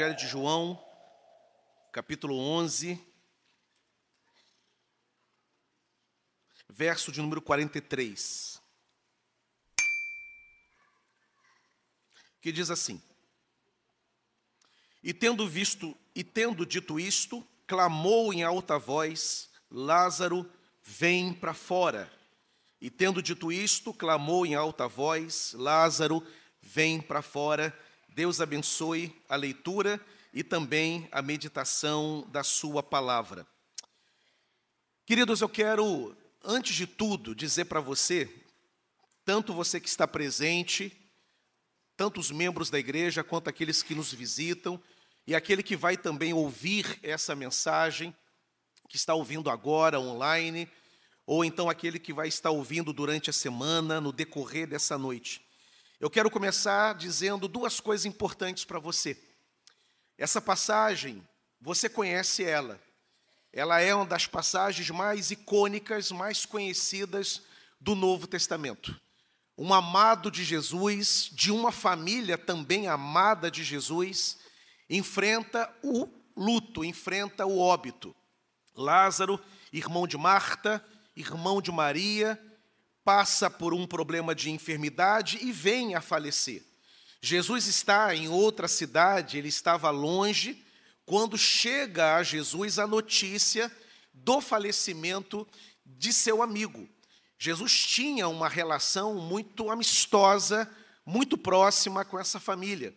Evangelho de João, capítulo 11, verso de número 43. Que diz assim: E tendo visto e tendo dito isto, clamou em alta voz: Lázaro, vem para fora. E tendo dito isto, clamou em alta voz: Lázaro, vem para fora. Deus abençoe a leitura e também a meditação da Sua palavra. Queridos, eu quero, antes de tudo, dizer para você, tanto você que está presente, tanto os membros da igreja, quanto aqueles que nos visitam, e aquele que vai também ouvir essa mensagem, que está ouvindo agora online, ou então aquele que vai estar ouvindo durante a semana, no decorrer dessa noite. Eu quero começar dizendo duas coisas importantes para você. Essa passagem, você conhece ela. Ela é uma das passagens mais icônicas, mais conhecidas do Novo Testamento. Um amado de Jesus, de uma família também amada de Jesus, enfrenta o luto, enfrenta o óbito. Lázaro, irmão de Marta, irmão de Maria, passa por um problema de enfermidade e vem a falecer. Jesus está em outra cidade, ele estava longe, quando chega a Jesus a notícia do falecimento de seu amigo. Jesus tinha uma relação muito amistosa, muito próxima com essa família.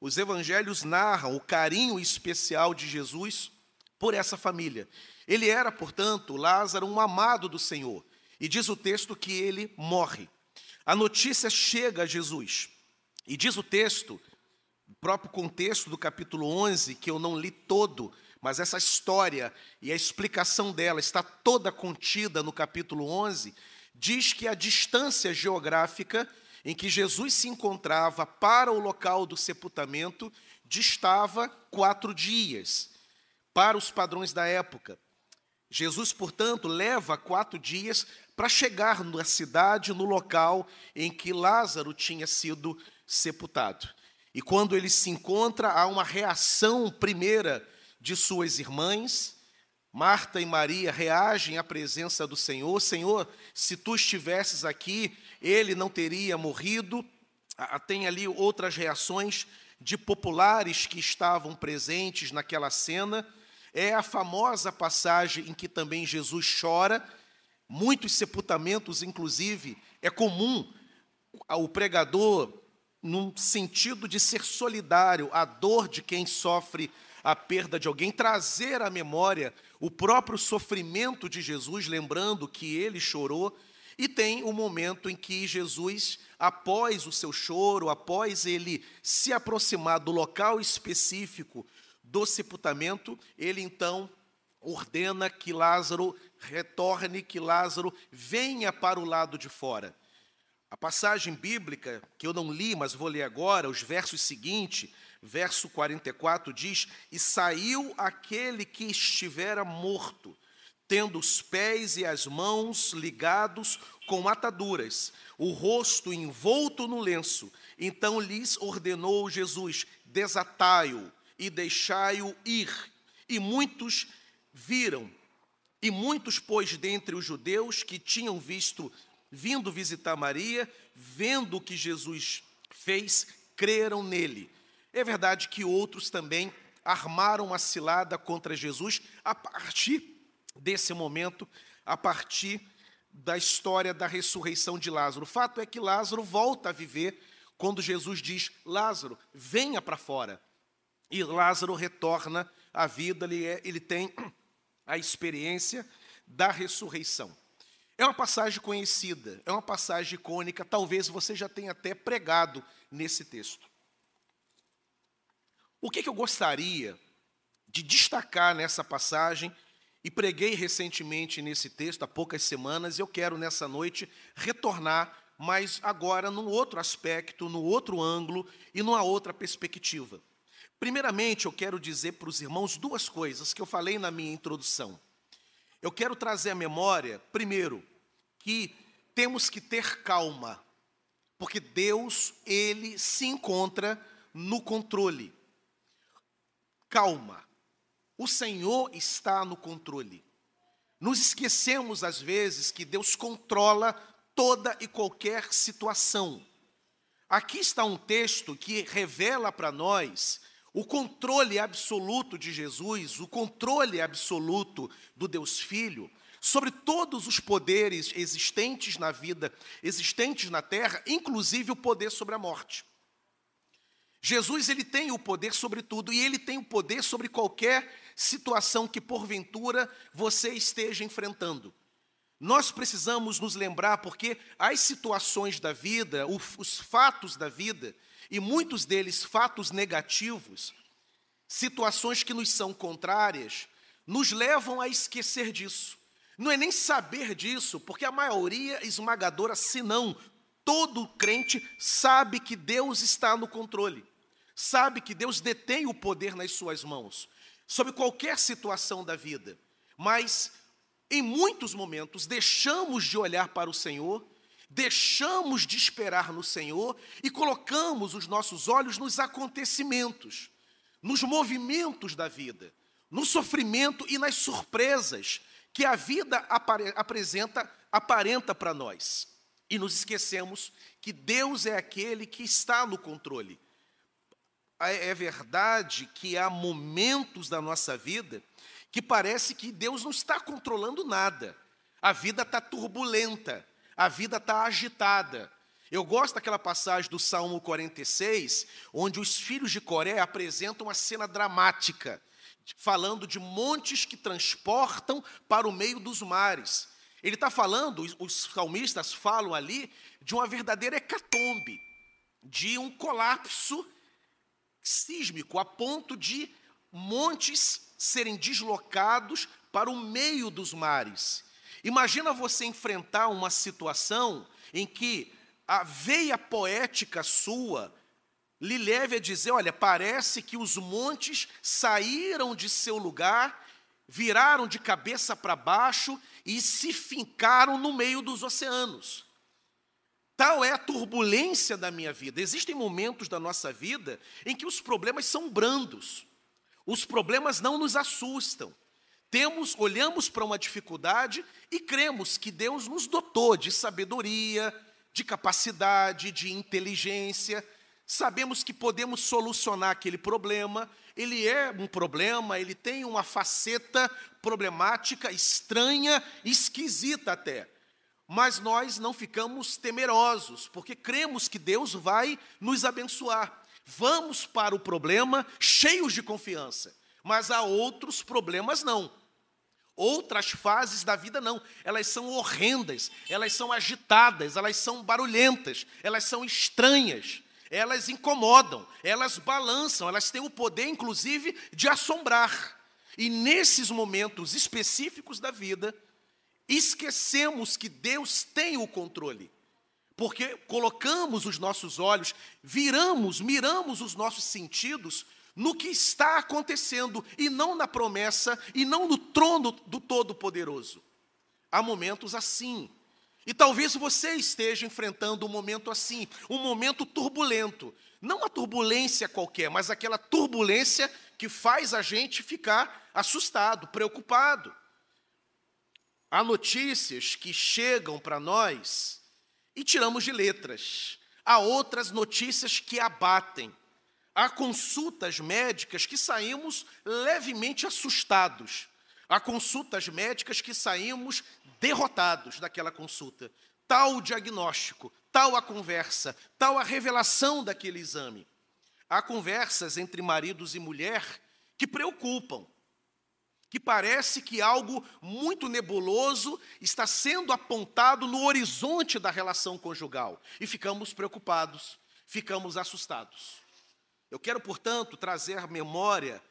Os evangelhos narram o carinho especial de Jesus por essa família. Ele era, portanto, Lázaro, um amado do Senhor. E diz o texto que ele morre. A notícia chega a Jesus. E diz o texto, o próprio contexto do capítulo 11, que eu não li todo, mas essa história e a explicação dela está toda contida no capítulo 11, diz que a distância geográfica em que Jesus se encontrava para o local do sepultamento distava quatro dias, para os padrões da época. Jesus, portanto, leva quatro dias para chegar na cidade, no local em que Lázaro tinha sido sepultado. E quando ele se encontra, há uma reação primeira de suas irmãs. Marta e Maria reagem à presença do Senhor. Senhor, se tu estivesses aqui, ele não teria morrido. Ah, ah, tem ali outras reações de populares que estavam presentes naquela cena. É a famosa passagem em que também Jesus chora Muitos sepultamentos, inclusive, é comum o pregador, num sentido de ser solidário à dor de quem sofre a perda de alguém, trazer à memória o próprio sofrimento de Jesus, lembrando que ele chorou. E tem o um momento em que Jesus, após o seu choro, após ele se aproximar do local específico do sepultamento, ele então ordena que Lázaro retorne, que Lázaro venha para o lado de fora. A passagem bíblica, que eu não li, mas vou ler agora, os versos seguintes, verso 44 diz: E saiu aquele que estivera morto, tendo os pés e as mãos ligados com ataduras, o rosto envolto no lenço. Então lhes ordenou Jesus: Desatai-o e deixai-o ir. E muitos viram e muitos, pois, dentre os judeus que tinham visto, vindo visitar Maria, vendo o que Jesus fez, creram nele. É verdade que outros também armaram uma cilada contra Jesus a partir desse momento, a partir da história da ressurreição de Lázaro. O fato é que Lázaro volta a viver quando Jesus diz: Lázaro, venha para fora. E Lázaro retorna à vida, ele, é, ele tem a experiência da ressurreição. É uma passagem conhecida, é uma passagem icônica, talvez você já tenha até pregado nesse texto. O que, que eu gostaria de destacar nessa passagem, e preguei recentemente nesse texto, há poucas semanas, e eu quero nessa noite retornar, mas agora num outro aspecto, num outro ângulo e numa outra perspectiva. Primeiramente, eu quero dizer para os irmãos duas coisas que eu falei na minha introdução. Eu quero trazer à memória, primeiro, que temos que ter calma, porque Deus, ele se encontra no controle. Calma. O Senhor está no controle. Nos esquecemos às vezes que Deus controla toda e qualquer situação. Aqui está um texto que revela para nós o controle absoluto de Jesus, o controle absoluto do Deus Filho, sobre todos os poderes existentes na vida, existentes na terra, inclusive o poder sobre a morte. Jesus ele tem o poder sobre tudo e ele tem o poder sobre qualquer situação que porventura você esteja enfrentando. Nós precisamos nos lembrar porque as situações da vida, os fatos da vida, e muitos deles, fatos negativos, situações que nos são contrárias, nos levam a esquecer disso. Não é nem saber disso, porque a maioria esmagadora, se não todo crente, sabe que Deus está no controle, sabe que Deus detém o poder nas suas mãos, sobre qualquer situação da vida. Mas, em muitos momentos, deixamos de olhar para o Senhor deixamos de esperar no Senhor e colocamos os nossos olhos nos acontecimentos, nos movimentos da vida, no sofrimento e nas surpresas que a vida apare apresenta, aparenta para nós. E nos esquecemos que Deus é aquele que está no controle. É, é verdade que há momentos da nossa vida que parece que Deus não está controlando nada. A vida está turbulenta, a vida está agitada. Eu gosto daquela passagem do Salmo 46, onde os filhos de Coré apresentam uma cena dramática, falando de montes que transportam para o meio dos mares. Ele está falando, os salmistas falam ali, de uma verdadeira hecatombe, de um colapso sísmico, a ponto de montes serem deslocados para o meio dos mares. Imagina você enfrentar uma situação em que a veia poética sua lhe leve a dizer: olha, parece que os montes saíram de seu lugar, viraram de cabeça para baixo e se fincaram no meio dos oceanos. Tal é a turbulência da minha vida. Existem momentos da nossa vida em que os problemas são brandos, os problemas não nos assustam, temos, olhamos para uma dificuldade e cremos que Deus nos dotou de sabedoria, de capacidade, de inteligência. Sabemos que podemos solucionar aquele problema. Ele é um problema, ele tem uma faceta problemática, estranha, esquisita até. Mas nós não ficamos temerosos, porque cremos que Deus vai nos abençoar. Vamos para o problema cheios de confiança, mas há outros problemas não Outras fases da vida não, elas são horrendas, elas são agitadas, elas são barulhentas, elas são estranhas, elas incomodam, elas balançam, elas têm o poder, inclusive, de assombrar. E nesses momentos específicos da vida, esquecemos que Deus tem o controle, porque colocamos os nossos olhos, viramos, miramos os nossos sentidos no que está acontecendo e não na promessa e não no trono do Todo-Poderoso. Há momentos assim. E talvez você esteja enfrentando um momento assim, um momento turbulento. Não uma turbulência qualquer, mas aquela turbulência que faz a gente ficar assustado, preocupado. Há notícias que chegam para nós e tiramos de letras. Há outras notícias que abatem. Há consultas médicas que saímos levemente assustados. Há consultas médicas que saímos derrotados daquela consulta. Tal o diagnóstico, tal a conversa, tal a revelação daquele exame. Há conversas entre maridos e mulher que preocupam, que parece que algo muito nebuloso está sendo apontado no horizonte da relação conjugal e ficamos preocupados, ficamos assustados. Eu quero, portanto, trazer à memória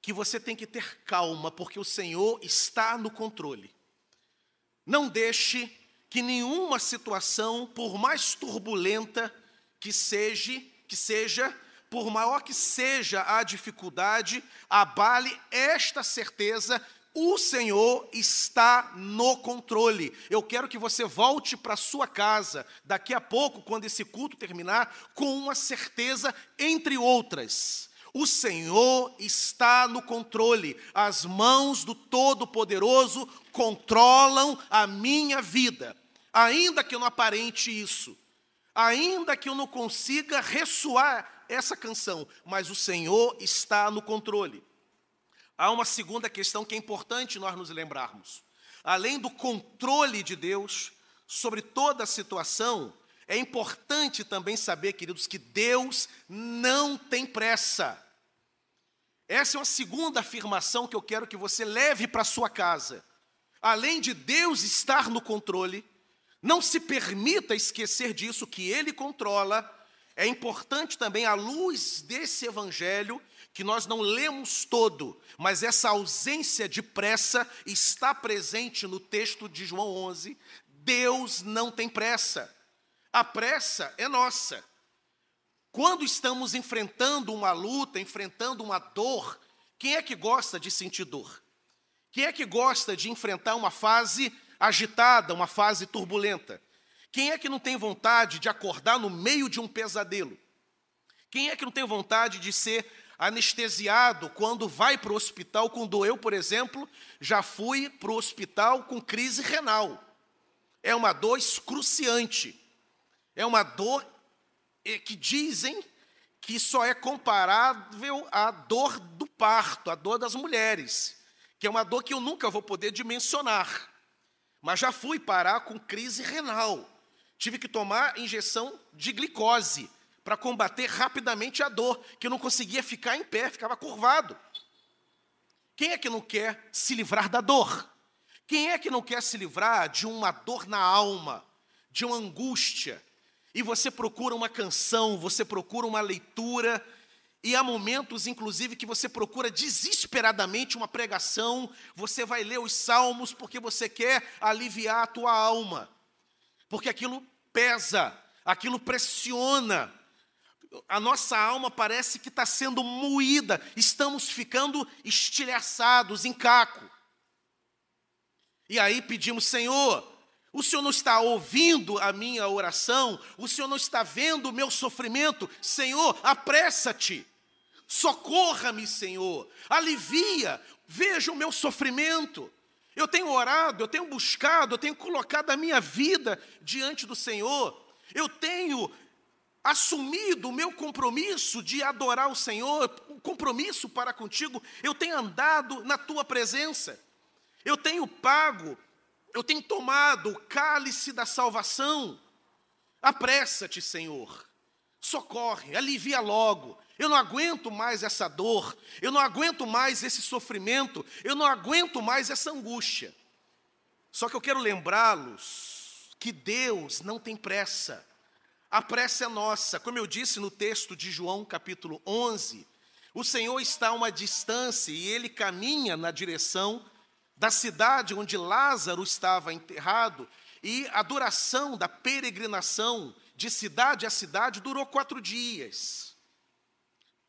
que você tem que ter calma, porque o Senhor está no controle. Não deixe que nenhuma situação, por mais turbulenta que seja, que seja, por maior que seja a dificuldade, abale esta certeza o Senhor está no controle. Eu quero que você volte para sua casa daqui a pouco, quando esse culto terminar, com uma certeza, entre outras. O Senhor está no controle. As mãos do Todo-Poderoso controlam a minha vida. Ainda que eu não aparente isso, ainda que eu não consiga ressoar essa canção, mas o Senhor está no controle há uma segunda questão que é importante nós nos lembrarmos. Além do controle de Deus sobre toda a situação, é importante também saber, queridos, que Deus não tem pressa. Essa é uma segunda afirmação que eu quero que você leve para sua casa. Além de Deus estar no controle, não se permita esquecer disso que ele controla. É importante também à luz desse evangelho que nós não lemos todo, mas essa ausência de pressa está presente no texto de João 11. Deus não tem pressa. A pressa é nossa. Quando estamos enfrentando uma luta, enfrentando uma dor, quem é que gosta de sentir dor? Quem é que gosta de enfrentar uma fase agitada, uma fase turbulenta? Quem é que não tem vontade de acordar no meio de um pesadelo? Quem é que não tem vontade de ser anestesiado quando vai para o hospital com dor. Eu, por exemplo, já fui para o hospital com crise renal. É uma dor excruciante. É uma dor eh, que dizem que só é comparável à dor do parto, à dor das mulheres, que é uma dor que eu nunca vou poder dimensionar. Mas já fui parar com crise renal. Tive que tomar injeção de glicose para combater rapidamente a dor, que não conseguia ficar em pé, ficava curvado. Quem é que não quer se livrar da dor? Quem é que não quer se livrar de uma dor na alma, de uma angústia? E você procura uma canção, você procura uma leitura, e há momentos, inclusive, que você procura desesperadamente uma pregação, você vai ler os salmos porque você quer aliviar a tua alma, porque aquilo pesa, aquilo pressiona, a nossa alma parece que está sendo moída, estamos ficando estilhaçados em caco. E aí pedimos, Senhor, o Senhor não está ouvindo a minha oração, o Senhor não está vendo o meu sofrimento, Senhor, apressa-te, socorra-me, Senhor, alivia, veja o meu sofrimento. Eu tenho orado, eu tenho buscado, eu tenho colocado a minha vida diante do Senhor, eu tenho assumido o meu compromisso de adorar o Senhor, o um compromisso para contigo, eu tenho andado na tua presença, eu tenho pago, eu tenho tomado o cálice da salvação. Apressa-te, Senhor, socorre, alivia logo. Eu não aguento mais essa dor, eu não aguento mais esse sofrimento, eu não aguento mais essa angústia. Só que eu quero lembrá-los que Deus não tem pressa a prece é nossa. Como eu disse no texto de João, capítulo 11, o Senhor está a uma distância e ele caminha na direção da cidade onde Lázaro estava enterrado, e a duração da peregrinação de cidade a cidade durou quatro dias.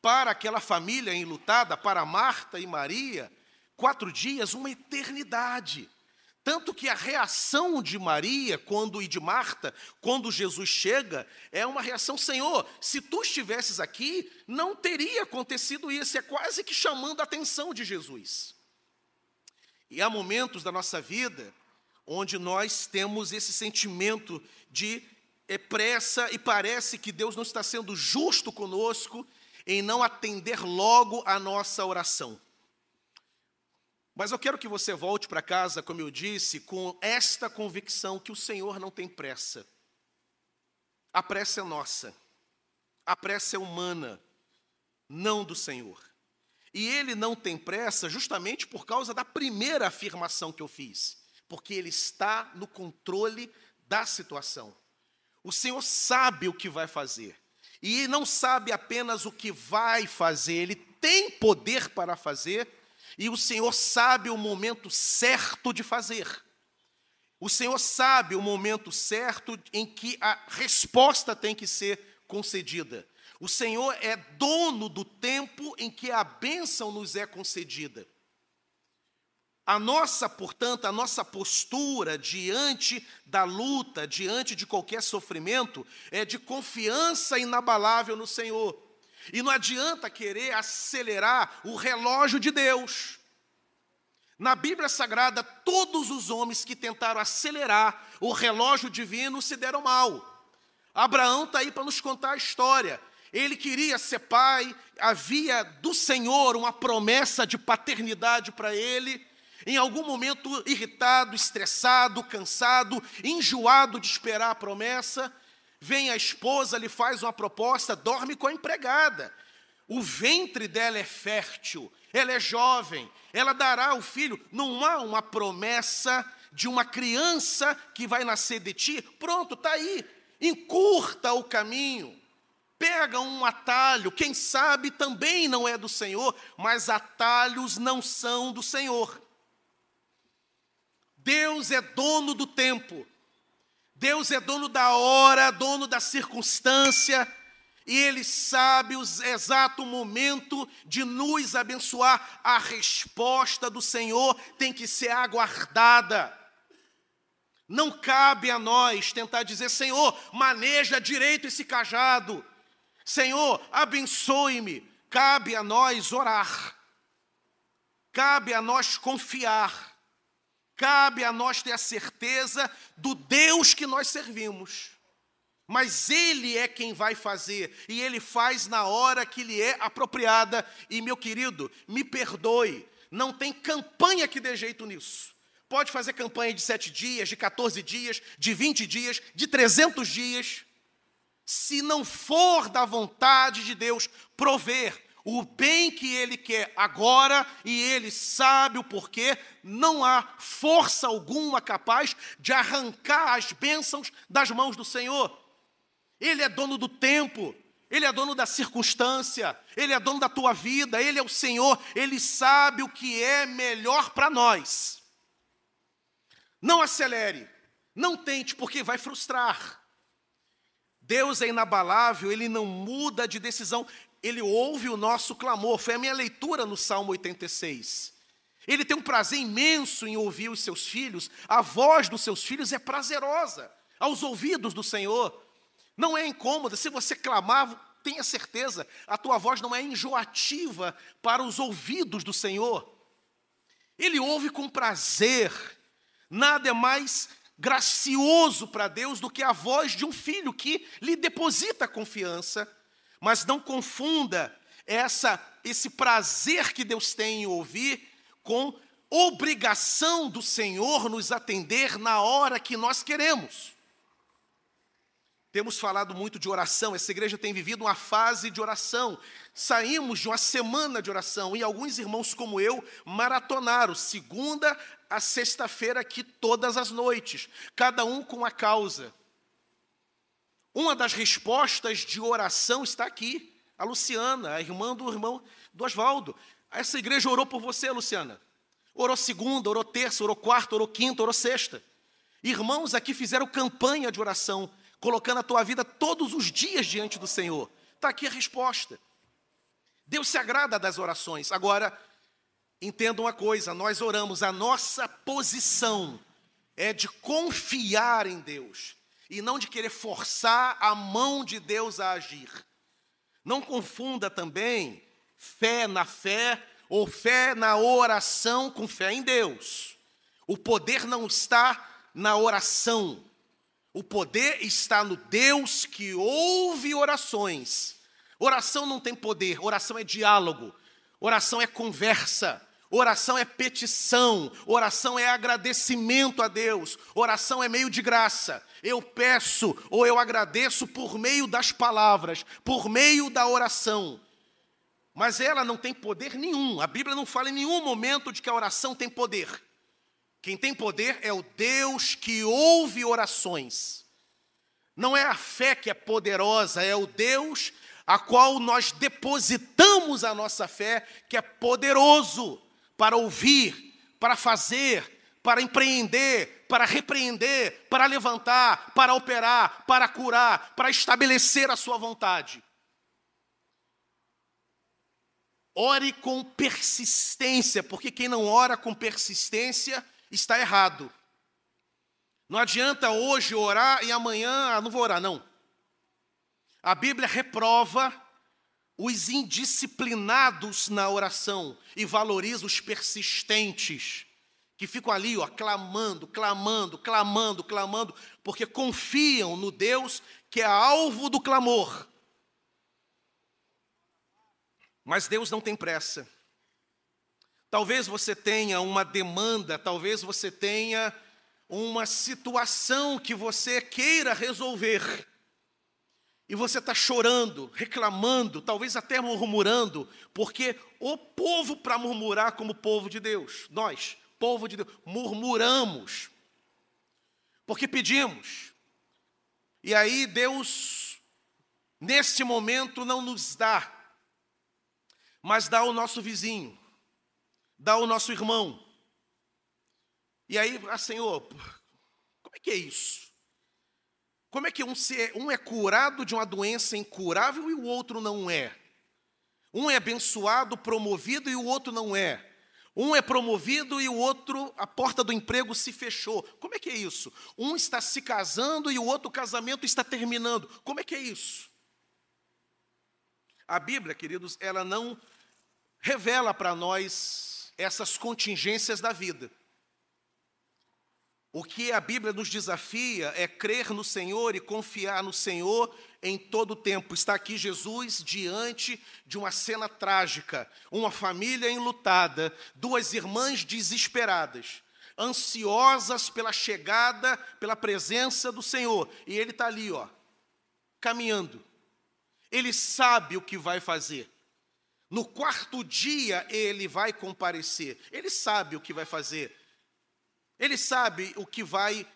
Para aquela família enlutada, para Marta e Maria, quatro dias, uma eternidade. Tanto que a reação de Maria quando e de Marta, quando Jesus chega, é uma reação: Senhor, se tu estivesses aqui, não teria acontecido isso. É quase que chamando a atenção de Jesus. E há momentos da nossa vida onde nós temos esse sentimento de é pressa e parece que Deus não está sendo justo conosco em não atender logo a nossa oração. Mas eu quero que você volte para casa, como eu disse, com esta convicção que o Senhor não tem pressa. A pressa é nossa. A pressa é humana, não do Senhor. E ele não tem pressa justamente por causa da primeira afirmação que eu fiz, porque ele está no controle da situação. O Senhor sabe o que vai fazer. E não sabe apenas o que vai fazer, ele tem poder para fazer e o Senhor sabe o momento certo de fazer. O Senhor sabe o momento certo em que a resposta tem que ser concedida. O Senhor é dono do tempo em que a bênção nos é concedida. A nossa, portanto, a nossa postura diante da luta, diante de qualquer sofrimento, é de confiança inabalável no Senhor. E não adianta querer acelerar o relógio de Deus. Na Bíblia Sagrada, todos os homens que tentaram acelerar o relógio divino se deram mal. Abraão está aí para nos contar a história. Ele queria ser pai, havia do Senhor uma promessa de paternidade para ele. Em algum momento, irritado, estressado, cansado, enjoado de esperar a promessa, Vem a esposa, lhe faz uma proposta, dorme com a empregada. O ventre dela é fértil, ela é jovem, ela dará o filho. Não há uma promessa de uma criança que vai nascer de ti. Pronto, está aí. Encurta o caminho pega um atalho, quem sabe também não é do Senhor, mas atalhos não são do Senhor. Deus é dono do tempo, Deus é dono da hora, dono da circunstância, e Ele sabe o exato momento de nos abençoar. A resposta do Senhor tem que ser aguardada. Não cabe a nós tentar dizer, Senhor, maneja direito esse cajado. Senhor, abençoe-me. Cabe a nós orar. Cabe a nós confiar cabe a nós ter a certeza do Deus que nós servimos. Mas Ele é quem vai fazer, e Ele faz na hora que lhe é apropriada. E, meu querido, me perdoe, não tem campanha que dê jeito nisso. Pode fazer campanha de sete dias, de 14 dias, de 20 dias, de 300 dias. Se não for da vontade de Deus prover o bem que ele quer agora e ele sabe o porquê, não há força alguma capaz de arrancar as bênçãos das mãos do Senhor. Ele é dono do tempo, ele é dono da circunstância, ele é dono da tua vida, ele é o Senhor, ele sabe o que é melhor para nós. Não acelere, não tente, porque vai frustrar. Deus é inabalável, ele não muda de decisão ele ouve o nosso clamor. Foi a minha leitura no Salmo 86. Ele tem um prazer imenso em ouvir os seus filhos, a voz dos seus filhos é prazerosa aos ouvidos do Senhor. Não é incômoda, se você clamar, tenha certeza, a tua voz não é enjoativa para os ouvidos do Senhor. Ele ouve com prazer, nada é mais gracioso para Deus do que a voz de um filho que lhe deposita confiança mas não confunda essa, esse prazer que Deus tem em ouvir com obrigação do Senhor nos atender na hora que nós queremos. Temos falado muito de oração, essa igreja tem vivido uma fase de oração. Saímos de uma semana de oração e alguns irmãos como eu maratonaram segunda a sexta-feira aqui todas as noites, cada um com a causa. Uma das respostas de oração está aqui. A Luciana, a irmã do irmão do Oswaldo. Essa igreja orou por você, Luciana. Orou segunda, orou terça, orou quarta, orou quinta, orou sexta. Irmãos aqui fizeram campanha de oração, colocando a tua vida todos os dias diante do Senhor. Está aqui a resposta. Deus se agrada das orações. Agora, entenda uma coisa: nós oramos, a nossa posição é de confiar em Deus e não de querer forçar a mão de Deus a agir. Não confunda também fé na fé ou fé na oração com fé em Deus. O poder não está na oração. O poder está no Deus que ouve orações. Oração não tem poder, oração é diálogo, oração é conversa. Oração é petição, oração é agradecimento a Deus, oração é meio de graça. Eu peço ou eu agradeço por meio das palavras, por meio da oração. Mas ela não tem poder nenhum. A Bíblia não fala em nenhum momento de que a oração tem poder. Quem tem poder é o Deus que ouve orações. Não é a fé que é poderosa, é o Deus a qual nós depositamos a nossa fé que é poderoso para ouvir, para fazer, para empreender, para repreender, para levantar, para operar, para curar, para estabelecer a sua vontade. Ore com persistência, porque quem não ora com persistência está errado. Não adianta hoje orar e amanhã, ah, não vou orar, não. A Bíblia reprova os indisciplinados na oração e valoriza os persistentes, que ficam ali, ó, clamando, clamando, clamando, clamando, porque confiam no Deus que é alvo do clamor. Mas Deus não tem pressa. Talvez você tenha uma demanda, talvez você tenha uma situação que você queira resolver e você está chorando, reclamando, talvez até murmurando, porque o povo para murmurar como povo de Deus, nós, povo de Deus, murmuramos, porque pedimos. E aí Deus, neste momento, não nos dá, mas dá ao nosso vizinho, dá ao nosso irmão. E aí, ah, Senhor, como é que é isso? Como é que um, ser, um é curado de uma doença incurável e o outro não é? Um é abençoado, promovido e o outro não é. Um é promovido e o outro, a porta do emprego se fechou. Como é que é isso? Um está se casando e o outro casamento está terminando. Como é que é isso? A Bíblia, queridos, ela não revela para nós essas contingências da vida. O que a Bíblia nos desafia é crer no Senhor e confiar no Senhor em todo o tempo. Está aqui Jesus diante de uma cena trágica, uma família enlutada, duas irmãs desesperadas, ansiosas pela chegada, pela presença do Senhor. E ele está ali, ó, caminhando. Ele sabe o que vai fazer. No quarto dia ele vai comparecer. Ele sabe o que vai fazer ele sabe o que vai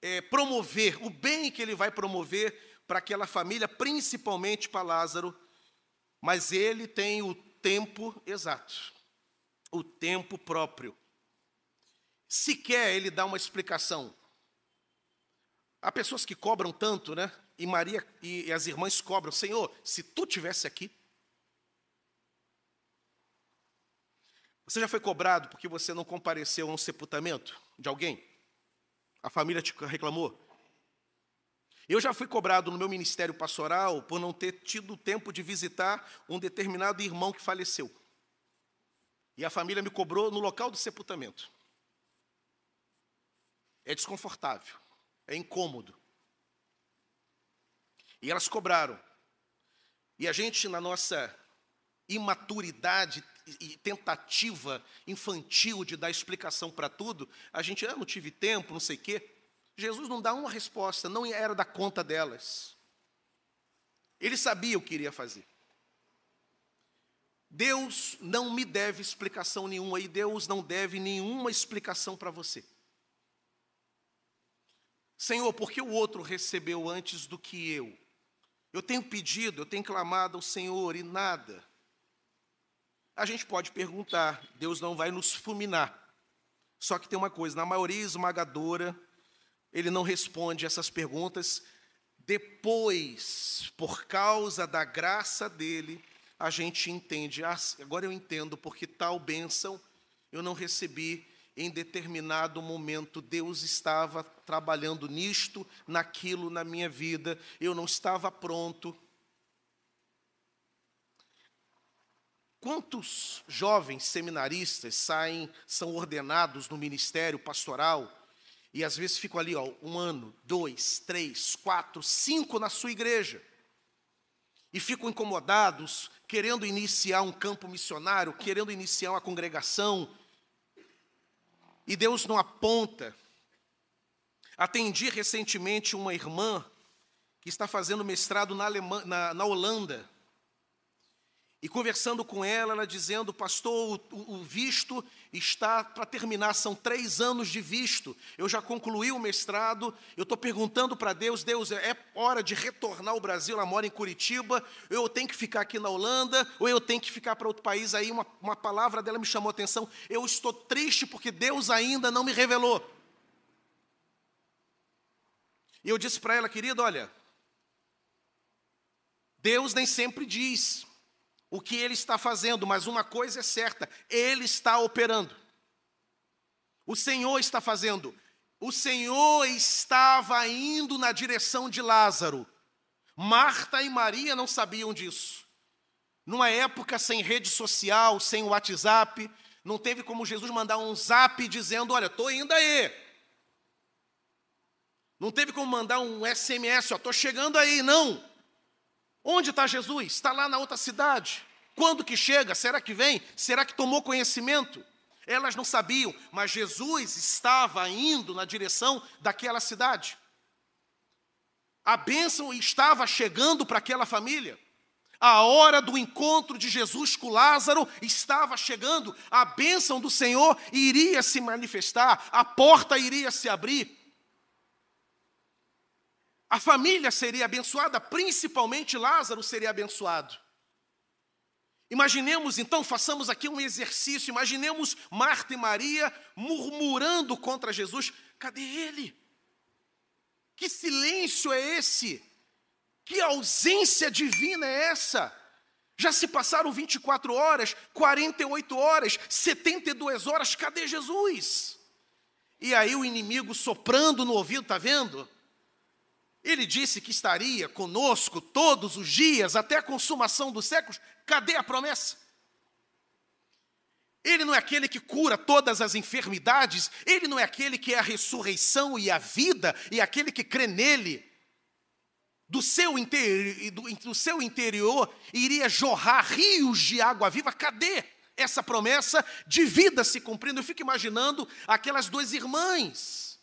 é, promover, o bem que ele vai promover para aquela família, principalmente para Lázaro, mas ele tem o tempo exato, o tempo próprio. Sequer ele dá uma explicação. Há pessoas que cobram tanto, né? E Maria e, e as irmãs cobram, Senhor, se tu tivesse aqui, Você já foi cobrado porque você não compareceu a um sepultamento de alguém? A família te reclamou? Eu já fui cobrado no meu ministério pastoral por não ter tido tempo de visitar um determinado irmão que faleceu. E a família me cobrou no local do sepultamento. É desconfortável, é incômodo. E elas cobraram. E a gente, na nossa imaturidade e tentativa infantil de dar explicação para tudo, a gente, ah, não tive tempo, não sei o quê. Jesus não dá uma resposta, não era da conta delas. Ele sabia o que iria fazer. Deus não me deve explicação nenhuma e Deus não deve nenhuma explicação para você. Senhor, por que o outro recebeu antes do que eu? Eu tenho pedido, eu tenho clamado ao Senhor e nada. A gente pode perguntar, Deus não vai nos fulminar. Só que tem uma coisa, na maioria esmagadora, ele não responde essas perguntas. Depois, por causa da graça dele, a gente entende, ah, agora eu entendo porque tal bênção eu não recebi em determinado momento. Deus estava trabalhando nisto, naquilo, na minha vida, eu não estava pronto. Quantos jovens seminaristas saem, são ordenados no ministério pastoral e às vezes ficam ali, ó, um ano, dois, três, quatro, cinco na sua igreja e ficam incomodados, querendo iniciar um campo missionário, querendo iniciar uma congregação e Deus não aponta. Atendi recentemente uma irmã que está fazendo mestrado na, na, na Holanda e conversando com ela, ela dizendo: Pastor, o, o visto está para terminar, são três anos de visto. Eu já concluí o mestrado, eu estou perguntando para Deus: Deus, é, é hora de retornar ao Brasil? Ela mora em Curitiba, eu tenho que ficar aqui na Holanda, ou eu tenho que ficar para outro país? Aí uma, uma palavra dela me chamou a atenção: Eu estou triste porque Deus ainda não me revelou. E eu disse para ela, querida, olha, Deus nem sempre diz o que ele está fazendo, mas uma coisa é certa: ele está operando. O Senhor está fazendo. O Senhor estava indo na direção de Lázaro. Marta e Maria não sabiam disso. Numa época sem rede social, sem WhatsApp, não teve como Jesus mandar um zap dizendo: Olha, estou indo aí. Não teve como mandar um SMS: Estou chegando aí. Não. Onde está Jesus? Está lá na outra cidade. Quando que chega? Será que vem? Será que tomou conhecimento? Elas não sabiam, mas Jesus estava indo na direção daquela cidade. A bênção estava chegando para aquela família. A hora do encontro de Jesus com Lázaro estava chegando, a bênção do Senhor iria se manifestar, a porta iria se abrir, a família seria abençoada, principalmente Lázaro seria abençoado. Imaginemos então, façamos aqui um exercício, imaginemos Marta e Maria murmurando contra Jesus: cadê ele? Que silêncio é esse? Que ausência divina é essa? Já se passaram 24 horas, 48 horas, 72 horas, cadê Jesus? E aí o inimigo soprando no ouvido, tá vendo? Ele disse que estaria conosco todos os dias até a consumação dos séculos. Cadê a promessa? Ele não é aquele que cura todas as enfermidades, ele não é aquele que é a ressurreição e a vida, e aquele que crê nele. Do seu, interi do, do seu interior iria jorrar rios de água viva. Cadê essa promessa de vida se cumprindo? Eu fico imaginando aquelas duas irmãs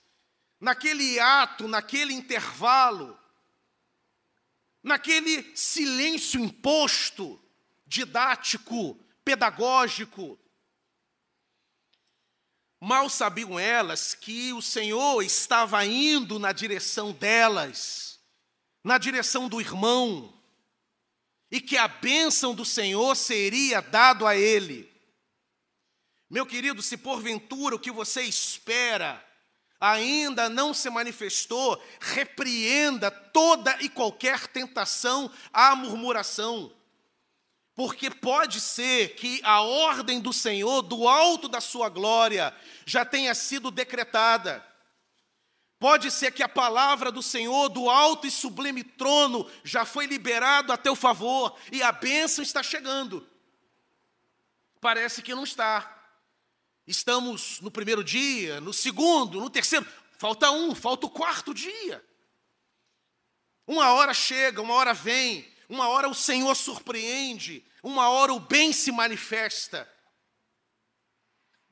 naquele ato, naquele intervalo, naquele silêncio imposto, didático, pedagógico. Mal sabiam elas que o Senhor estava indo na direção delas, na direção do irmão, e que a bênção do Senhor seria dado a ele. Meu querido, se porventura o que você espera ainda não se manifestou, repreenda toda e qualquer tentação à murmuração. Porque pode ser que a ordem do Senhor, do alto da sua glória, já tenha sido decretada. Pode ser que a palavra do Senhor, do alto e sublime trono, já foi liberado a teu favor e a bênção está chegando. Parece que não está. Estamos no primeiro dia, no segundo, no terceiro. Falta um, falta o quarto dia. Uma hora chega, uma hora vem, uma hora o Senhor surpreende, uma hora o bem se manifesta.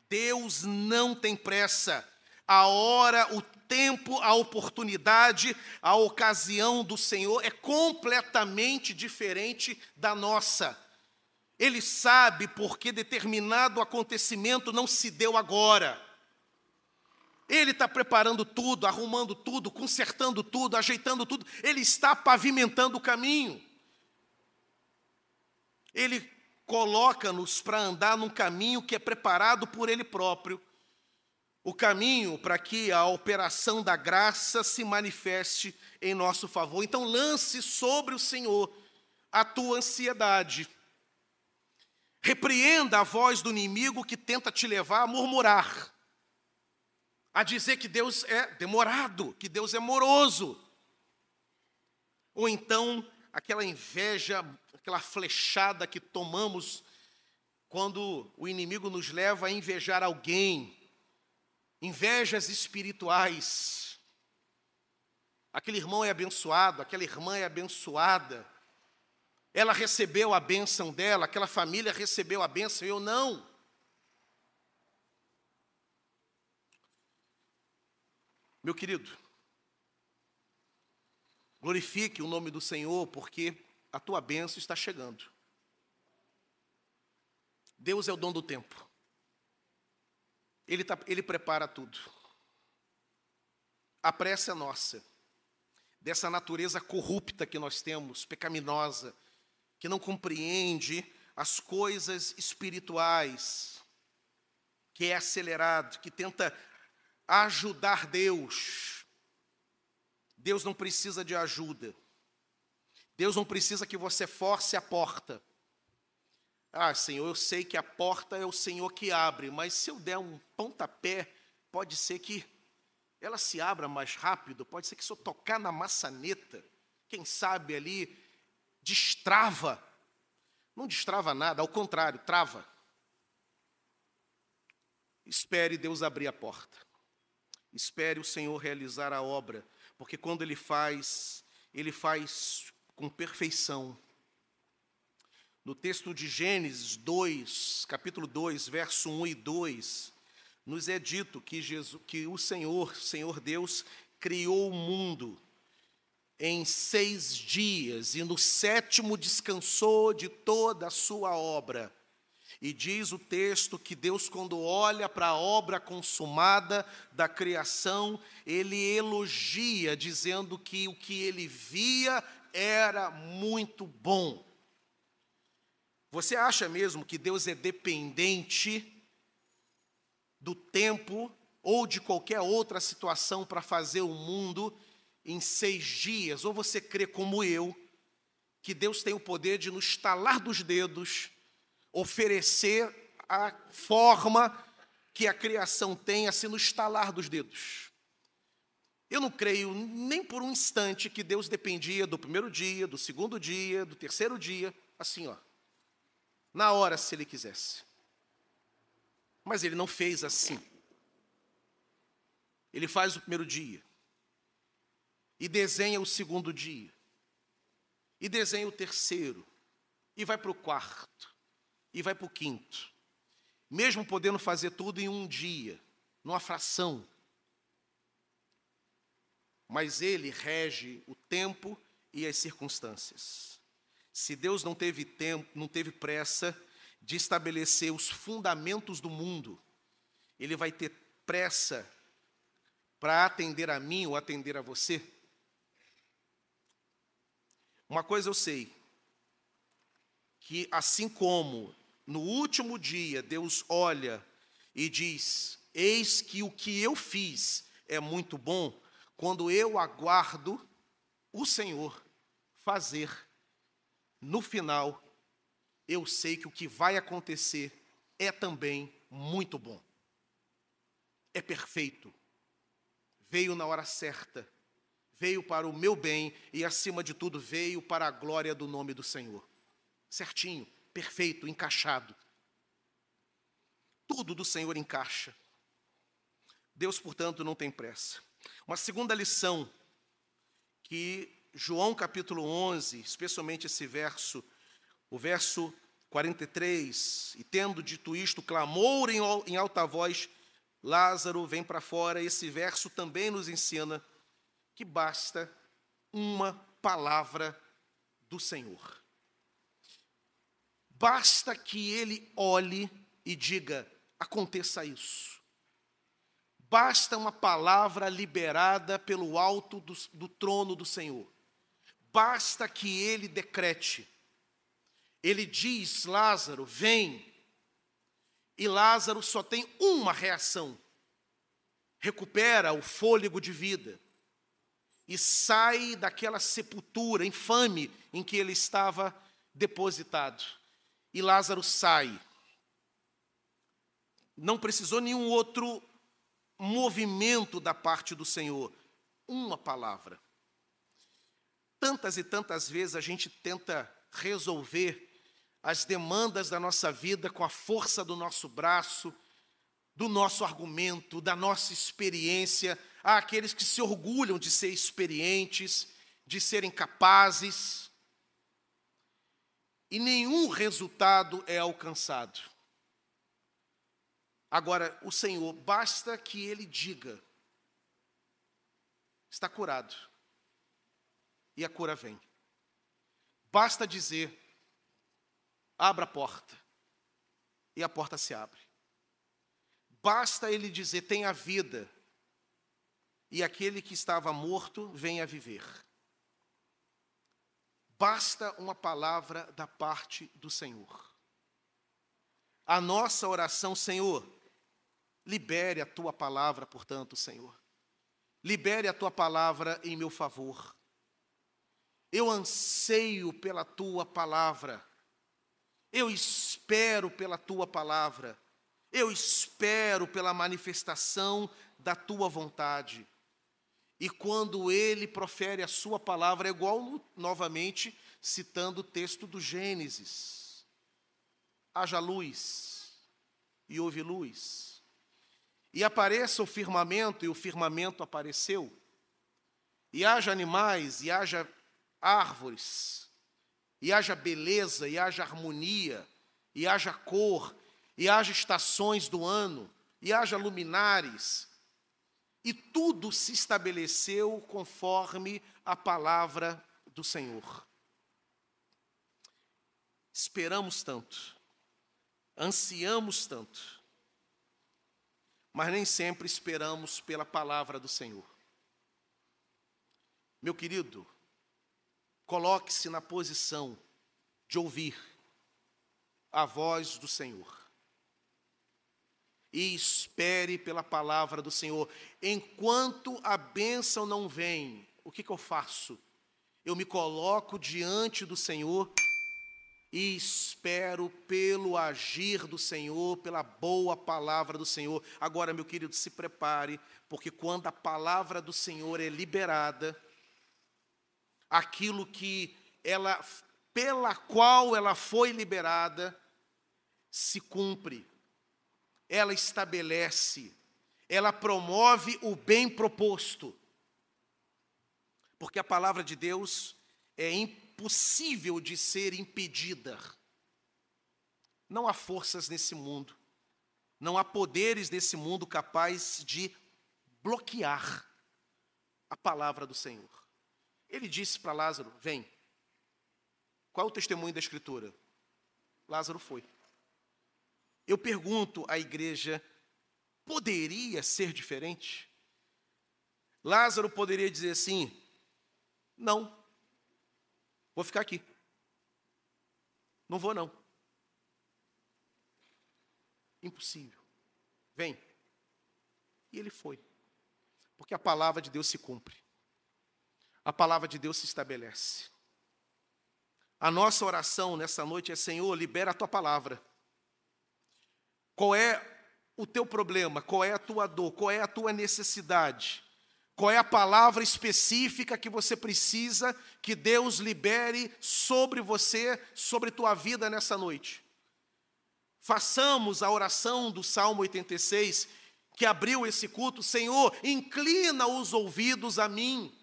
Deus não tem pressa. A hora, o tempo, a oportunidade, a ocasião do Senhor é completamente diferente da nossa. Ele sabe porque determinado acontecimento não se deu agora. Ele está preparando tudo, arrumando tudo, consertando tudo, ajeitando tudo. Ele está pavimentando o caminho. Ele coloca-nos para andar num caminho que é preparado por Ele próprio. O caminho para que a operação da graça se manifeste em nosso favor. Então, lance sobre o Senhor a tua ansiedade. Repreenda a voz do inimigo que tenta te levar a murmurar, a dizer que Deus é demorado, que Deus é moroso. Ou então, aquela inveja, aquela flechada que tomamos quando o inimigo nos leva a invejar alguém, invejas espirituais. Aquele irmão é abençoado, aquela irmã é abençoada ela recebeu a bênção dela, aquela família recebeu a bênção, eu não. Meu querido, glorifique o nome do Senhor, porque a tua bênção está chegando. Deus é o dom do tempo. Ele, tá, ele prepara tudo. A prece é nossa. Dessa natureza corrupta que nós temos, pecaminosa, que não compreende as coisas espirituais, que é acelerado, que tenta ajudar Deus. Deus não precisa de ajuda. Deus não precisa que você force a porta. Ah, Senhor, eu sei que a porta é o Senhor que abre, mas se eu der um pontapé, pode ser que ela se abra mais rápido, pode ser que se eu tocar na maçaneta, quem sabe ali destrava. Não destrava nada, ao contrário, trava. Espere Deus abrir a porta. Espere o Senhor realizar a obra, porque quando ele faz, ele faz com perfeição. No texto de Gênesis 2, capítulo 2, verso 1 e 2, nos é dito que, Jesus, que o Senhor, Senhor Deus, criou o mundo em seis dias, e no sétimo descansou de toda a sua obra. E diz o texto que Deus, quando olha para a obra consumada da criação, ele elogia, dizendo que o que ele via era muito bom. Você acha mesmo que Deus é dependente do tempo ou de qualquer outra situação para fazer o mundo em seis dias, ou você crê como eu, que Deus tem o poder de, no estalar dos dedos, oferecer a forma que a criação tem, assim, no estalar dos dedos. Eu não creio nem por um instante que Deus dependia do primeiro dia, do segundo dia, do terceiro dia, assim, ó. Na hora, se ele quisesse. Mas ele não fez assim. Ele faz o primeiro dia e desenha o segundo dia, e desenha o terceiro, e vai para o quarto, e vai para o quinto, mesmo podendo fazer tudo em um dia, numa fração. Mas ele rege o tempo e as circunstâncias. Se Deus não teve tempo, não teve pressa de estabelecer os fundamentos do mundo, ele vai ter pressa para atender a mim ou atender a você? Uma coisa eu sei, que assim como no último dia Deus olha e diz: Eis que o que eu fiz é muito bom, quando eu aguardo o Senhor fazer, no final, eu sei que o que vai acontecer é também muito bom. É perfeito. Veio na hora certa veio para o meu bem e, acima de tudo, veio para a glória do nome do Senhor. Certinho, perfeito, encaixado. Tudo do Senhor encaixa. Deus, portanto, não tem pressa. Uma segunda lição que João capítulo 11, especialmente esse verso, o verso 43, e tendo dito isto, clamou em alta voz: Lázaro, vem para fora. Esse verso também nos ensina que basta uma palavra do Senhor. Basta que ele olhe e diga: aconteça isso. Basta uma palavra liberada pelo alto do, do trono do Senhor. Basta que ele decrete. Ele diz: Lázaro, vem. E Lázaro só tem uma reação: recupera o fôlego de vida e sai daquela sepultura infame em que ele estava depositado. E Lázaro sai. Não precisou nenhum outro movimento da parte do Senhor, uma palavra. Tantas e tantas vezes a gente tenta resolver as demandas da nossa vida com a força do nosso braço, do nosso argumento, da nossa experiência, Há aqueles que se orgulham de ser experientes, de serem capazes, e nenhum resultado é alcançado. Agora, o Senhor, basta que Ele diga: está curado, e a cura vem. Basta dizer: abra a porta, e a porta se abre. Basta Ele dizer: tenha vida e aquele que estava morto vem a viver. Basta uma palavra da parte do Senhor. A nossa oração, Senhor, libere a tua palavra, portanto, Senhor. Libere a tua palavra em meu favor. Eu anseio pela tua palavra. Eu espero pela tua palavra. Eu espero pela manifestação da tua vontade. E quando ele profere a sua palavra, é igual novamente citando o texto do Gênesis: haja luz e houve luz. E apareça o firmamento, e o firmamento apareceu. E haja animais, e haja árvores, e haja beleza, e haja harmonia, e haja cor, e haja estações do ano, e haja luminares, e tudo se estabeleceu conforme a palavra do Senhor. Esperamos tanto, ansiamos tanto, mas nem sempre esperamos pela palavra do Senhor. Meu querido, coloque-se na posição de ouvir a voz do Senhor e espere pela palavra do Senhor. Enquanto a bênção não vem, o que, que eu faço? Eu me coloco diante do Senhor e espero pelo agir do Senhor, pela boa palavra do Senhor. Agora, meu querido, se prepare, porque quando a palavra do Senhor é liberada, aquilo que ela pela qual ela foi liberada se cumpre ela estabelece, ela promove o bem proposto. Porque a palavra de Deus é impossível de ser impedida. Não há forças nesse mundo, não há poderes nesse mundo capazes de bloquear a palavra do Senhor. Ele disse para Lázaro: Vem. Qual é o testemunho da Escritura? Lázaro foi. Eu pergunto à igreja: poderia ser diferente? Lázaro poderia dizer assim: não, vou ficar aqui. Não vou, não. Impossível. Vem. E ele foi. Porque a palavra de Deus se cumpre. A palavra de Deus se estabelece. A nossa oração nessa noite é: Senhor, libera a tua palavra qual é o teu problema? Qual é a tua dor? Qual é a tua necessidade? Qual é a palavra específica que você precisa que Deus libere sobre você, sobre tua vida nessa noite? Façamos a oração do Salmo 86, que abriu esse culto: Senhor, inclina os ouvidos a mim.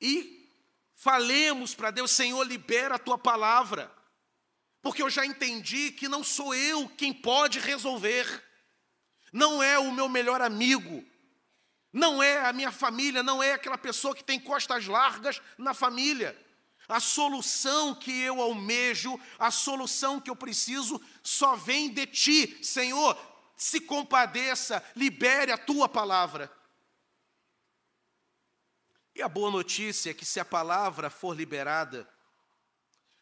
E falemos para Deus: Senhor, libera a tua palavra porque eu já entendi que não sou eu quem pode resolver, não é o meu melhor amigo, não é a minha família, não é aquela pessoa que tem costas largas na família. A solução que eu almejo, a solução que eu preciso, só vem de ti, Senhor. Se compadeça, libere a tua palavra. E a boa notícia é que se a palavra for liberada,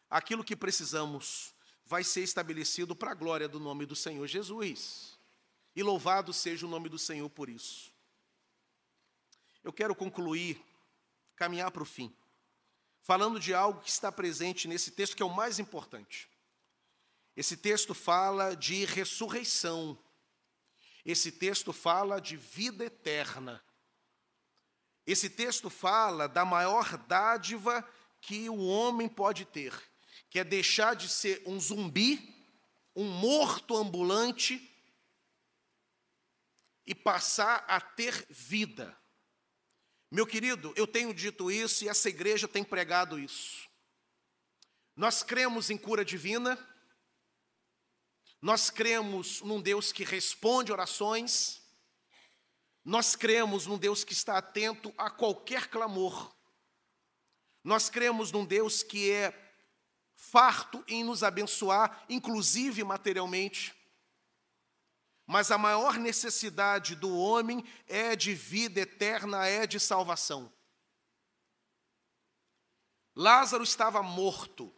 aquilo que precisamos vai ser estabelecido para a glória do nome do Senhor Jesus. E louvado seja o nome do Senhor por isso. Eu quero concluir, caminhar para o fim, falando de algo que está presente nesse texto que é o mais importante. Esse texto fala de ressurreição. Esse texto fala de vida eterna. Esse texto fala da maior dádiva que o homem pode ter, que é deixar de ser um zumbi, um morto ambulante, e passar a ter vida. Meu querido, eu tenho dito isso e essa igreja tem pregado isso. Nós cremos em cura divina, nós cremos num Deus que responde orações, nós cremos num Deus que está atento a qualquer clamor, nós cremos num Deus que é farto em nos abençoar, inclusive materialmente. Mas a maior necessidade do homem é de vida eterna, é de salvação. Lázaro estava morto.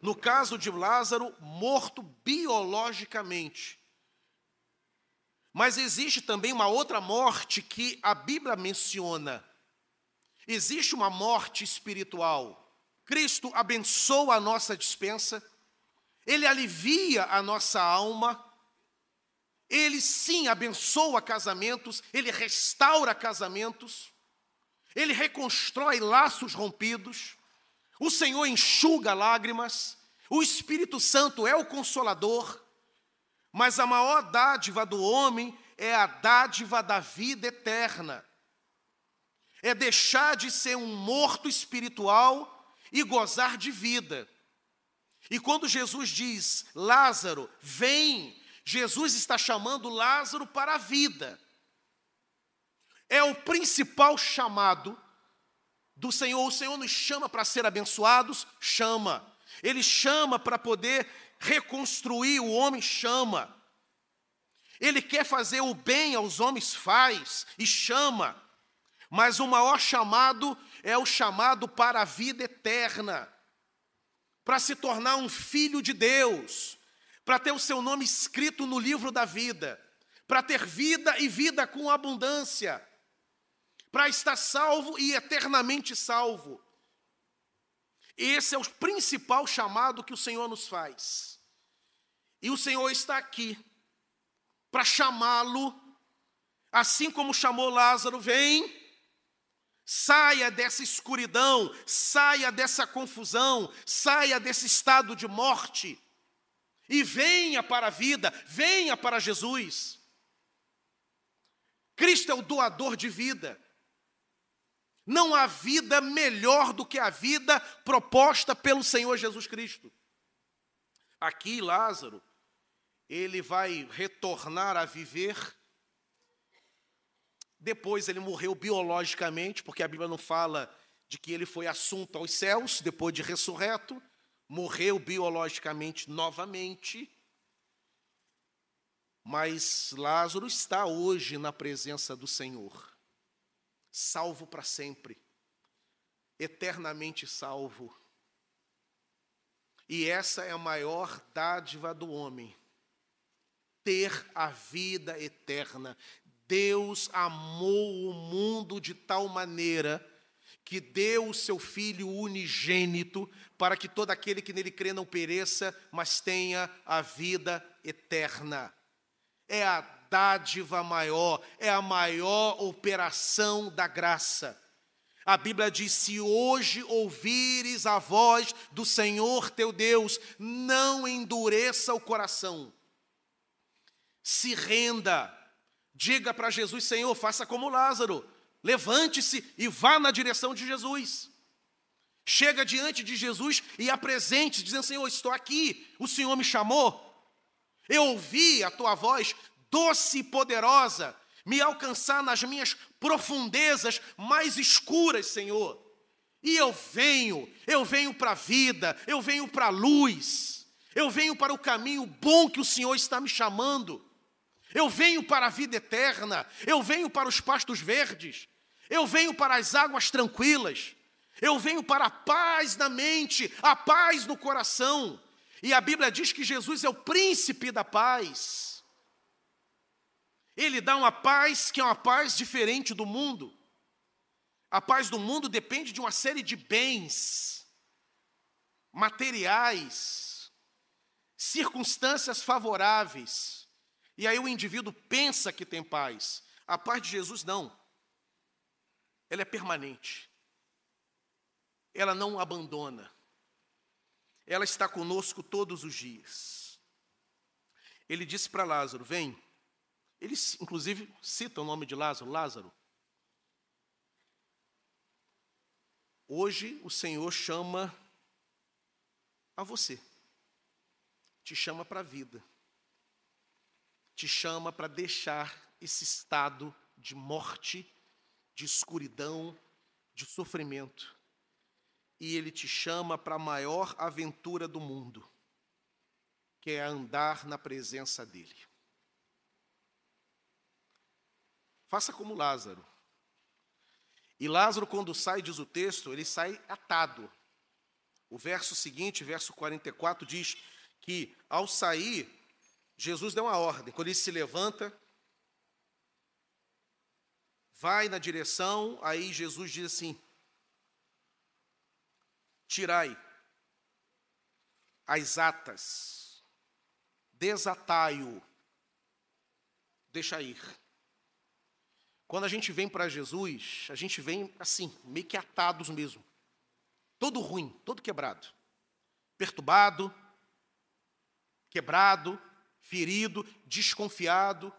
No caso de Lázaro, morto biologicamente. Mas existe também uma outra morte que a Bíblia menciona. Existe uma morte espiritual. Cristo abençoa a nossa dispensa, Ele alivia a nossa alma, Ele sim abençoa casamentos, Ele restaura casamentos, Ele reconstrói laços rompidos, o Senhor enxuga lágrimas, o Espírito Santo é o consolador, mas a maior dádiva do homem é a dádiva da vida eterna. É deixar de ser um morto espiritual e gozar de vida. E quando Jesus diz, Lázaro, vem, Jesus está chamando Lázaro para a vida. É o principal chamado do Senhor. O Senhor nos chama para ser abençoados, chama. Ele chama para poder reconstruir, o homem chama. Ele quer fazer o bem aos homens, faz e chama. Mas o maior chamado é o chamado para a vida eterna, para se tornar um filho de Deus, para ter o seu nome escrito no livro da vida, para ter vida e vida com abundância, para estar salvo e eternamente salvo. Esse é o principal chamado que o Senhor nos faz. E o Senhor está aqui para chamá-lo, assim como chamou Lázaro, vem Saia dessa escuridão, saia dessa confusão, saia desse estado de morte e venha para a vida, venha para Jesus. Cristo é o doador de vida. Não há vida melhor do que a vida proposta pelo Senhor Jesus Cristo. Aqui, Lázaro, ele vai retornar a viver depois ele morreu biologicamente, porque a Bíblia não fala de que ele foi assunto aos céus, depois de ressurreto, morreu biologicamente novamente. Mas Lázaro está hoje na presença do Senhor, salvo para sempre, eternamente salvo. E essa é a maior dádiva do homem: ter a vida eterna, Deus amou o mundo de tal maneira que deu o seu Filho unigênito para que todo aquele que nele crê não pereça, mas tenha a vida eterna. É a dádiva maior, é a maior operação da graça. A Bíblia diz: se hoje ouvires a voz do Senhor teu Deus, não endureça o coração, se renda, Diga para Jesus, Senhor, faça como Lázaro, levante-se e vá na direção de Jesus. Chega diante de Jesus e apresente, dizendo: Senhor, estou aqui, o Senhor me chamou, eu ouvi a tua voz doce e poderosa, me alcançar nas minhas profundezas mais escuras, Senhor. E eu venho, eu venho para a vida, eu venho para a luz, eu venho para o caminho bom que o Senhor está me chamando. Eu venho para a vida eterna, eu venho para os pastos verdes, eu venho para as águas tranquilas, eu venho para a paz na mente, a paz no coração. E a Bíblia diz que Jesus é o príncipe da paz. Ele dá uma paz que é uma paz diferente do mundo. A paz do mundo depende de uma série de bens, materiais, circunstâncias favoráveis. E aí o indivíduo pensa que tem paz. A paz de Jesus não. Ela é permanente. Ela não abandona. Ela está conosco todos os dias. Ele disse para Lázaro: Vem. Ele, inclusive, cita o nome de Lázaro: Lázaro. Hoje o Senhor chama a você, te chama para a vida te chama para deixar esse estado de morte, de escuridão, de sofrimento. E ele te chama para a maior aventura do mundo, que é andar na presença dele. Faça como Lázaro. E Lázaro, quando sai, diz o texto, ele sai atado. O verso seguinte, verso 44, diz que ao sair, Jesus deu uma ordem. Quando ele se levanta, vai na direção, aí Jesus diz assim: Tirai as atas, desatai-o, deixa ir. Quando a gente vem para Jesus, a gente vem assim, meio que atados mesmo. Todo ruim, todo quebrado. Perturbado, quebrado, ferido, desconfiado,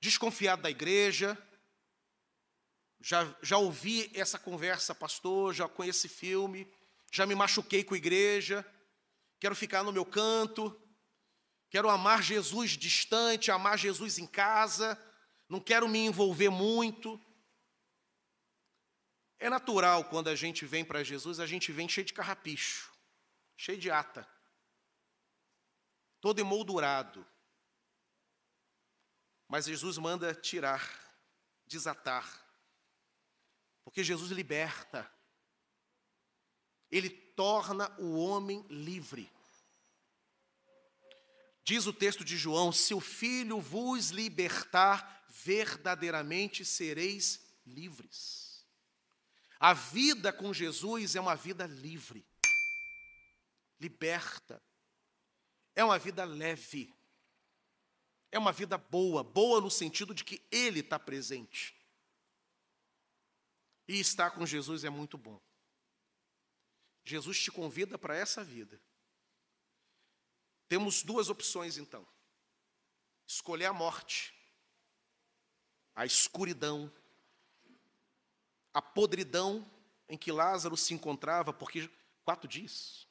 desconfiado da igreja. Já, já ouvi essa conversa, pastor, já conheci filme, já me machuquei com a igreja, quero ficar no meu canto, quero amar Jesus distante, amar Jesus em casa, não quero me envolver muito. É natural quando a gente vem para Jesus, a gente vem cheio de carrapicho, cheio de ata todo emoldurado. Mas Jesus manda tirar, desatar, porque Jesus liberta, ele torna o homem livre. Diz o texto de João: Se o filho vos libertar, verdadeiramente sereis livres. A vida com Jesus é uma vida livre, liberta. É uma vida leve. É uma vida boa, boa no sentido de que Ele está presente. E estar com Jesus é muito bom. Jesus te convida para essa vida. Temos duas opções então: escolher a morte, a escuridão, a podridão em que Lázaro se encontrava, porque quatro dias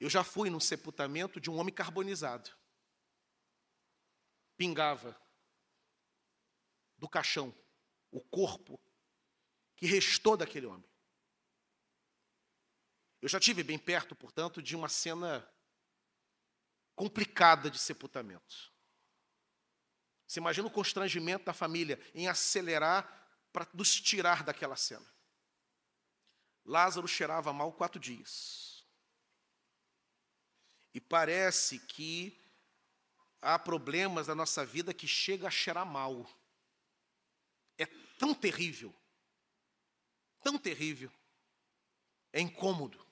eu já fui no sepultamento de um homem carbonizado. Pingava do caixão o corpo que restou daquele homem. Eu já tive bem perto, portanto, de uma cena complicada de sepultamento. Você imagina o constrangimento da família em acelerar para nos tirar daquela cena. Lázaro cheirava mal quatro dias. E parece que há problemas na nossa vida que chega a cheirar mal. É tão terrível, tão terrível, é incômodo.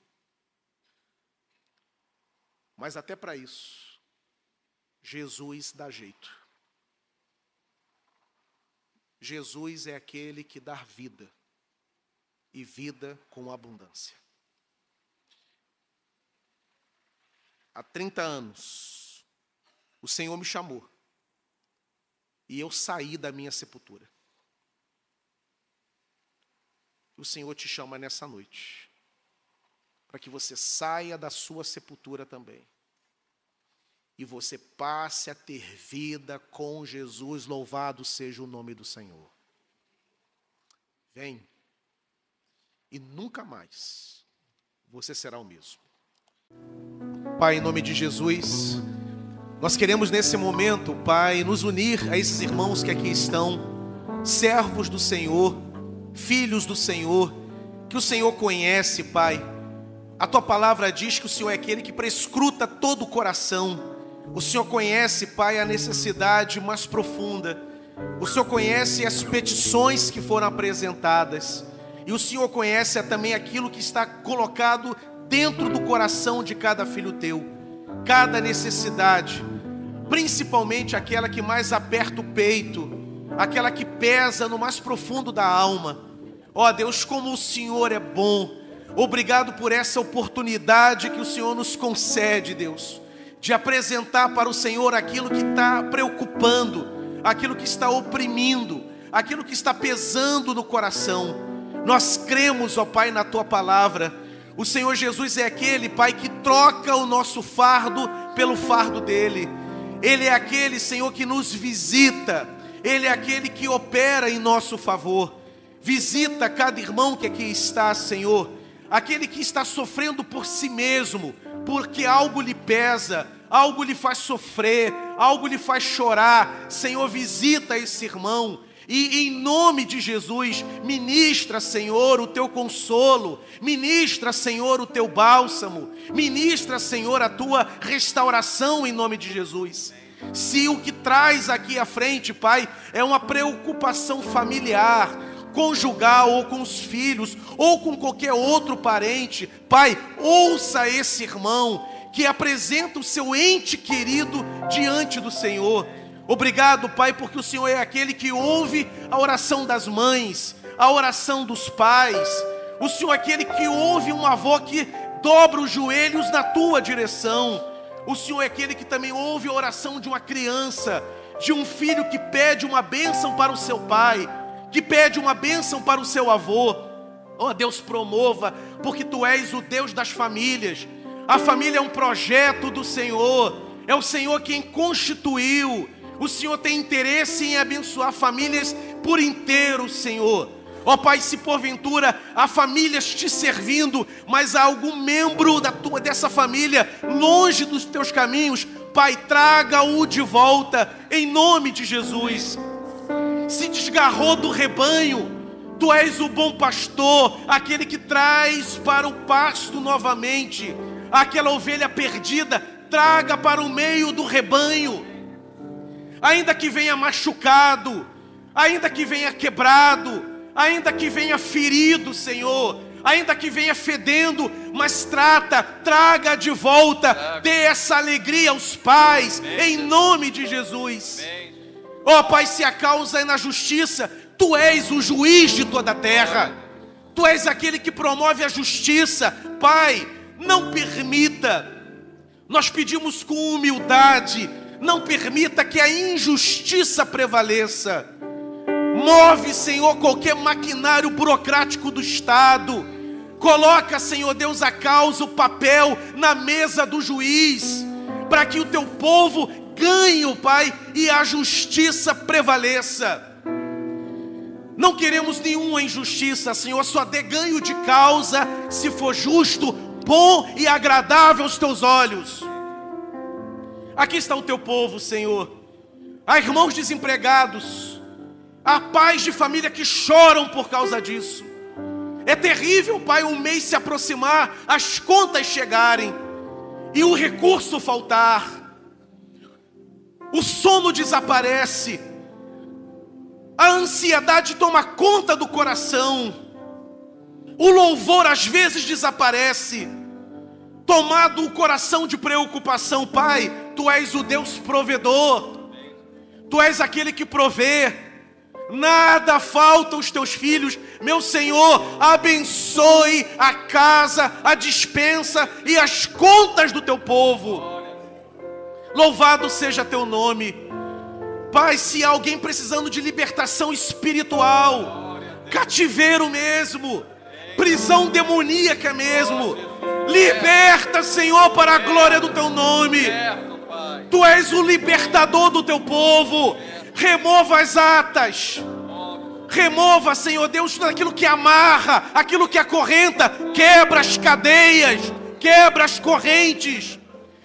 Mas até para isso, Jesus dá jeito. Jesus é aquele que dá vida, e vida com abundância. há 30 anos, o Senhor me chamou e eu saí da minha sepultura. O Senhor te chama nessa noite, para que você saia da sua sepultura também e você passe a ter vida com Jesus, louvado seja o nome do Senhor. Vem, e nunca mais você será o mesmo. Pai, em nome de Jesus, nós queremos nesse momento, Pai, nos unir a esses irmãos que aqui estão, servos do Senhor, filhos do Senhor, que o Senhor conhece, Pai. A tua palavra diz que o Senhor é aquele que prescruta todo o coração. O Senhor conhece, Pai, a necessidade mais profunda. O Senhor conhece as petições que foram apresentadas. E o Senhor conhece também aquilo que está colocado dentro do coração de cada filho teu, cada necessidade, principalmente aquela que mais aperta o peito, aquela que pesa no mais profundo da alma. Ó oh, Deus, como o Senhor é bom. Obrigado por essa oportunidade que o Senhor nos concede, Deus, de apresentar para o Senhor aquilo que está preocupando, aquilo que está oprimindo, aquilo que está pesando no coração. Nós cremos, ó Pai, na tua palavra o Senhor Jesus é aquele, Pai, que troca o nosso fardo pelo fardo dele. Ele é aquele, Senhor, que nos visita. Ele é aquele que opera em nosso favor. Visita cada irmão que aqui está, Senhor. Aquele que está sofrendo por si mesmo, porque algo lhe pesa, algo lhe faz sofrer, algo lhe faz chorar. Senhor, visita esse irmão e em nome de Jesus, ministra, Senhor, o teu consolo, ministra, Senhor, o teu bálsamo, ministra, Senhor, a tua restauração em nome de Jesus. Se o que traz aqui à frente, Pai, é uma preocupação familiar, conjugal ou com os filhos ou com qualquer outro parente, Pai, ouça esse irmão que apresenta o seu ente querido diante do Senhor Obrigado, Pai, porque o Senhor é aquele que ouve a oração das mães, a oração dos pais. O Senhor é aquele que ouve um avô que dobra os joelhos na tua direção. O Senhor é aquele que também ouve a oração de uma criança, de um filho que pede uma bênção para o seu pai, que pede uma bênção para o seu avô. Oh, Deus, promova, porque tu és o Deus das famílias. A família é um projeto do Senhor, é o Senhor quem constituiu, o Senhor tem interesse em abençoar famílias por inteiro, Senhor. Ó oh, Pai, se porventura há famílias te servindo, mas há algum membro da tua dessa família longe dos teus caminhos, Pai, traga-o de volta em nome de Jesus. Se desgarrou do rebanho, tu és o bom pastor, aquele que traz para o pasto novamente aquela ovelha perdida, traga para o meio do rebanho ainda que venha machucado, ainda que venha quebrado, ainda que venha ferido, Senhor, ainda que venha fedendo, mas trata, traga de volta, dê essa alegria aos pais, em nome de Jesus. Ó oh, Pai, se a causa é na justiça, Tu és o juiz de toda a terra, Tu és aquele que promove a justiça, Pai, não permita, nós pedimos com humildade, não permita que a injustiça prevaleça. Move, Senhor, qualquer maquinário burocrático do Estado. Coloca, Senhor Deus, a causa, o papel na mesa do juiz, para que o teu povo ganhe, o Pai, e a justiça prevaleça. Não queremos nenhuma injustiça, Senhor, só dê ganho de causa se for justo, bom e agradável aos teus olhos. Aqui está o teu povo, Senhor. Há irmãos desempregados, há pais de família que choram por causa disso. É terrível, Pai, um mês se aproximar, as contas chegarem e o recurso faltar. O sono desaparece. A ansiedade toma conta do coração. O louvor às vezes desaparece. Tomado o coração de preocupação, Pai, Tu és o Deus provedor. Tu és aquele que provê. Nada falta aos teus filhos. Meu Senhor, abençoe a casa, a dispensa e as contas do teu povo. Louvado seja teu nome. Pai, se há alguém precisando de libertação espiritual, cativeiro mesmo, prisão demoníaca mesmo, liberta, Senhor, para a glória do teu nome. Tu és o libertador do teu povo. Remova as atas. Remova, Senhor Deus, aquilo que amarra, aquilo que acorrenta, quebra as cadeias, quebra as correntes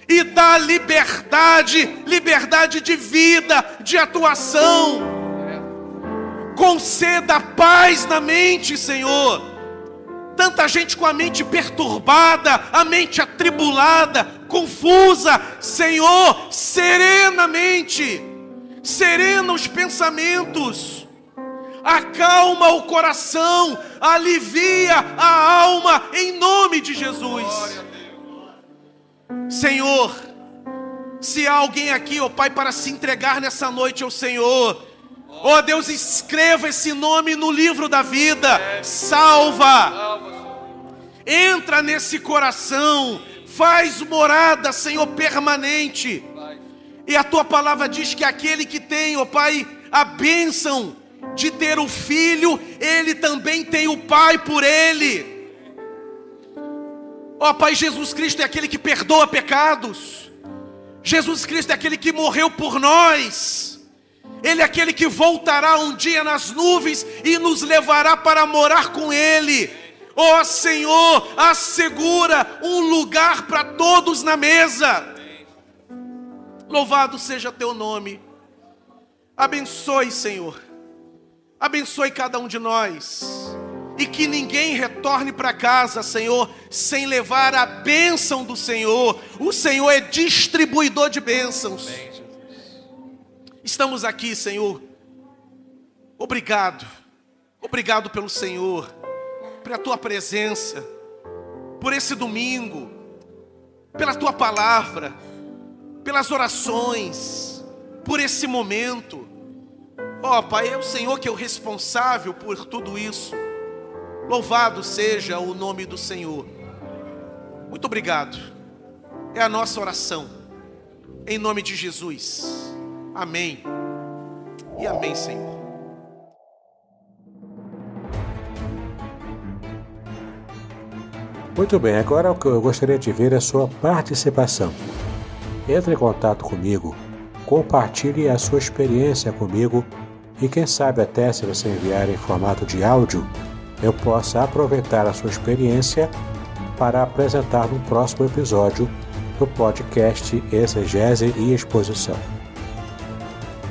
e dá liberdade, liberdade de vida, de atuação. Conceda paz na mente, Senhor. Tanta gente com a mente perturbada, a mente atribulada, confusa. Senhor, serena a mente, serena os pensamentos acalma o coração, alivia a alma, em nome de Jesus. Senhor, se há alguém aqui, ó oh Pai, para se entregar nessa noite ao Senhor, Oh Deus, escreva esse nome no livro da vida. Salva. Entra nesse coração. Faz morada, Senhor, permanente. E a tua palavra diz que aquele que tem, ó oh Pai, a bênção de ter o filho, ele também tem o Pai por ele. Ó oh, Pai, Jesus Cristo é aquele que perdoa pecados. Jesus Cristo é aquele que morreu por nós. Ele é aquele que voltará um dia nas nuvens e nos levará para morar com Ele. Ó oh, Senhor, assegura um lugar para todos na mesa. Louvado seja teu nome. Abençoe, Senhor. Abençoe cada um de nós. E que ninguém retorne para casa, Senhor, sem levar a bênção do Senhor. O Senhor é distribuidor de bênçãos. Amém. Estamos aqui, Senhor. Obrigado. Obrigado pelo Senhor, pela tua presença, por esse domingo, pela tua palavra, pelas orações, por esse momento. Ó oh, Pai, é o Senhor que é o responsável por tudo isso. Louvado seja o nome do Senhor. Muito obrigado. É a nossa oração. Em nome de Jesus. Amém. E amém, Senhor. Muito bem, agora o que eu gostaria de ver é a sua participação. Entre em contato comigo, compartilhe a sua experiência comigo e quem sabe até se você enviar em formato de áudio, eu possa aproveitar a sua experiência para apresentar no próximo episódio do podcast Exegese e Exposição.